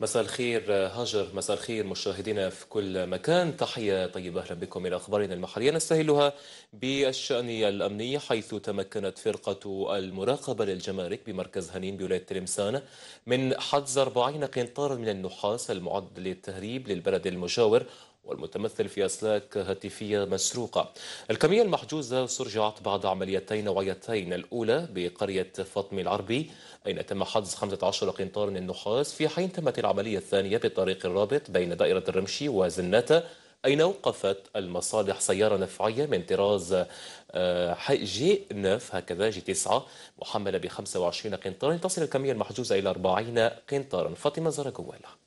مساء الخير هاجر مساء الخير مشاهدينا في كل مكان تحية طيبة أهلا بكم إلى أخبارنا المحلية نستهلها بالشأن الأمني حيث تمكنت فرقة المراقبة للجمارك بمركز هنين بولاية تلمسان من حجز 40 قنطارا من النحاس المعد للتهريب للبلد المجاور والمتمثل في أسلاك هاتفية مسروقة الكمية المحجوزة سرجعت بعد عمليتين نوعيتين الأولى بقرية فاطمة العربي أين تم حجز 15 قنطار من النحاس في حين تمت العملية الثانية بالطريق الرابط بين دائرة الرمشي وزناتة أين وقفت المصالح سيارة نفعية من طراز آه، جي نف هكذا جي تسعة محملة ب 25 قنطارا تصل الكمية المحجوزة إلى 40 قنطارا فاطمة زرقوالة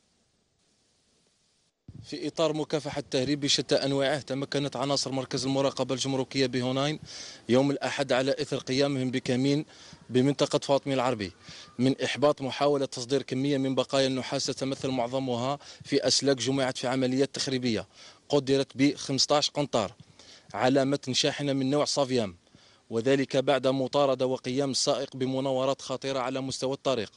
في إطار مكافحة التهريب بشتى أنواعه تمكنت عناصر مركز المراقبة الجمركية بهوناين يوم الأحد على إثر قيامهم بكمين بمنطقة فاطمي العربي من إحباط محاولة تصدير كمية من بقايا النحاس تتمثل معظمها في أسلاك جمعت في عمليات تخريبية قدرت ب 15 قنطار متن شاحنة من نوع صافيام وذلك بعد مطاردة وقيام السائق بمناورات خطيرة على مستوى الطريق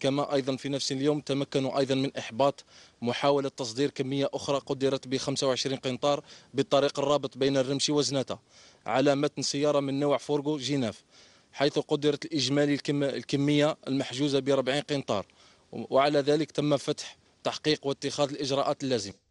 كما أيضا في نفس اليوم تمكنوا أيضا من إحباط محاولة تصدير كمية أخرى قدرت ب 25 قنطار بالطريق الرابط بين الرمشي وزناتة على متن سيارة من نوع فورغو جيناف حيث قدرت الإجمالي الكمية المحجوزة ب 40 قنطار وعلى ذلك تم فتح تحقيق واتخاذ الإجراءات اللازمة